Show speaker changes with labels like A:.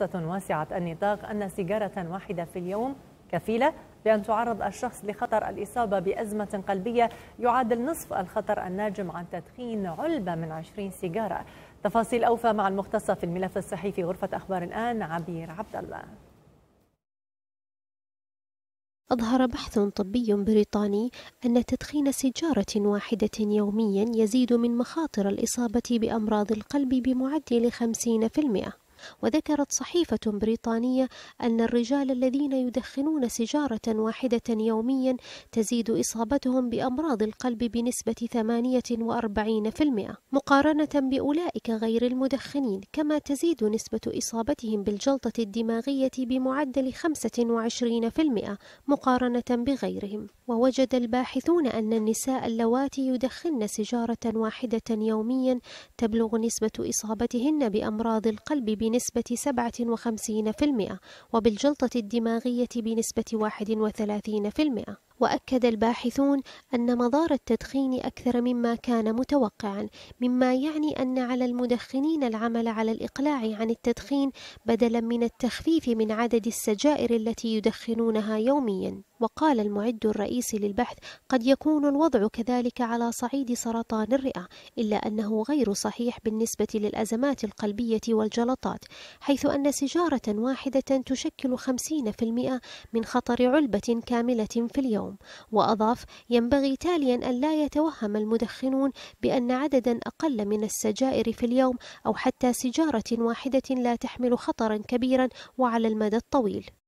A: دراسة واسعة النطاق أن سيجارة واحدة في اليوم كفيلة بأن تعرض الشخص لخطر الإصابة بأزمة قلبية يعادل نصف الخطر الناجم عن تدخين علبة من 20 سيجارة تفاصيل أوفى مع المختص في الملف الصحي في غرفة أخبار الآن عبير عبد الله
B: أظهر بحث طبي بريطاني أن تدخين سيجارة واحدة يوميا يزيد من مخاطر الإصابة بأمراض القلب بمعدل 50% وذكرت صحيفة بريطانية أن الرجال الذين يدخنون سجارة واحدة يوميا تزيد إصابتهم بأمراض القلب بنسبة 48% مقارنة بأولئك غير المدخنين كما تزيد نسبة إصابتهم بالجلطة الدماغية بمعدل 25% مقارنة بغيرهم ووجد الباحثون أن النساء اللواتي يدخن سجارة واحدة يوميا تبلغ نسبة إصابتهن بأمراض القلب بنسبة بنسبة 57% وبالجلطة الدماغية بنسبة 31% وأكد الباحثون أن مضار التدخين أكثر مما كان متوقعا مما يعني أن على المدخنين العمل على الإقلاع عن التدخين بدلا من التخفيف من عدد السجائر التي يدخنونها يوميا وقال المعد الرئيسي للبحث قد يكون الوضع كذلك على صعيد سرطان الرئة إلا أنه غير صحيح بالنسبة للأزمات القلبية والجلطات حيث أن سجارة واحدة تشكل 50% من خطر علبة كاملة في اليوم وأضاف ينبغي تاليا أن لا يتوهم المدخنون بأن عددا أقل من السجائر في اليوم أو حتى سجارة واحدة لا تحمل خطرا كبيرا وعلى المدى الطويل